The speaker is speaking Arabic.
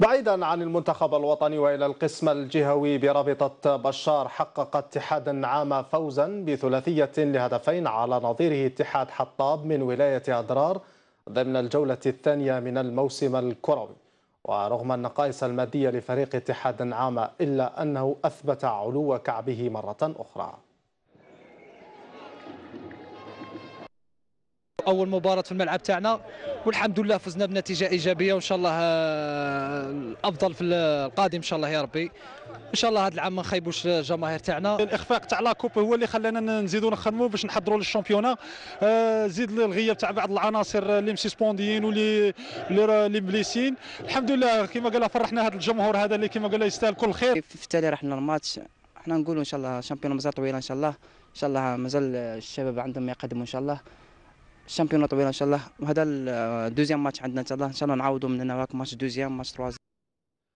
بعيدا عن المنتخب الوطني والى القسم الجهوي برابطه بشار حقق اتحاد النعامه فوزا بثلاثيه لهدفين على نظيره اتحاد حطاب من ولايه ادرار ضمن الجوله الثانيه من الموسم الكروي ورغم النقائص الماديه لفريق اتحاد النعامه الا انه اثبت علو كعبه مره اخرى اول مباراه في الملعب تاعنا والحمد لله فزنا بنتيجه ايجابيه وان شاء الله آه، الافضل في القادم ان شاء الله يا ربي ان شاء الله هذا العام ما نخيبوش الجماهير تاعنا الاخفاق تاع لاكوب هو اللي خلانا نزيدوا نخدموا باش نحضروا للشامبيونا آه، زيد الغياب تاع بعض العناصر اللي آه، مسيسبونديين واللي اللي مبليسين الحمد لله كما قال فرحنا هذا الجمهور هذا اللي كما قال يستاهل كل خير في التالي راح الماتش احنا نقولوا ان شاء الله شامبيون مازال طويله ان شاء الله ان شاء الله مازال الشباب عندهم يقدموا ان شاء الله الشامبيون طويله ان شاء الله وهذا الدوزيام آه، ماتش عندنا ان شاء الله ان شاء الله نعوضوا من هنا ماتش دوزيام ماتش تروازيام